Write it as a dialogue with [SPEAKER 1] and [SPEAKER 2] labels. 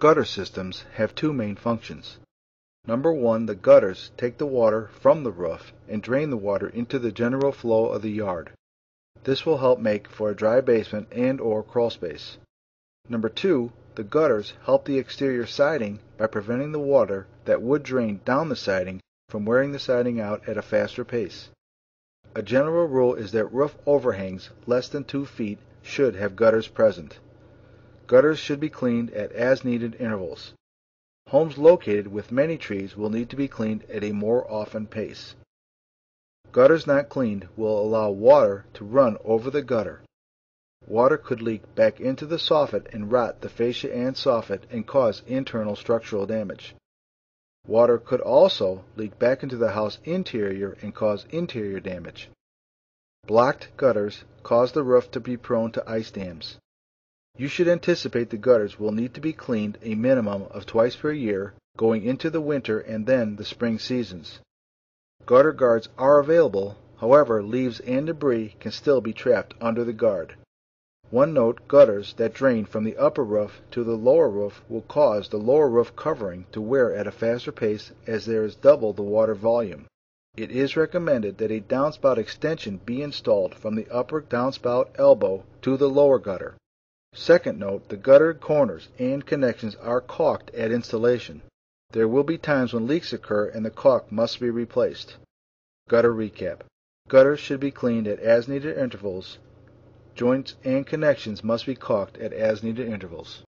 [SPEAKER 1] Gutter systems have two main functions. Number one, the gutters take the water from the roof and drain the water into the general flow of the yard. This will help make for a dry basement and or crawl space. Number two, the gutters help the exterior siding by preventing the water that would drain down the siding from wearing the siding out at a faster pace. A general rule is that roof overhangs less than two feet should have gutters present. Gutters should be cleaned at as needed intervals. Homes located with many trees will need to be cleaned at a more often pace. Gutters not cleaned will allow water to run over the gutter. Water could leak back into the soffit and rot the fascia and soffit and cause internal structural damage. Water could also leak back into the house interior and cause interior damage. Blocked gutters cause the roof to be prone to ice dams. You should anticipate the gutters will need to be cleaned a minimum of twice per year, going into the winter and then the spring seasons. Gutter guards are available, however leaves and debris can still be trapped under the guard. One note gutters that drain from the upper roof to the lower roof will cause the lower roof covering to wear at a faster pace as there is double the water volume. It is recommended that a downspout extension be installed from the upper downspout elbow to the lower gutter. Second note: The gutter corners and connections are caulked at installation. There will be times when leaks occur and the caulk must be replaced. Gutter recap: Gutters should be cleaned at as needed intervals; joints and connections must be caulked at as needed intervals.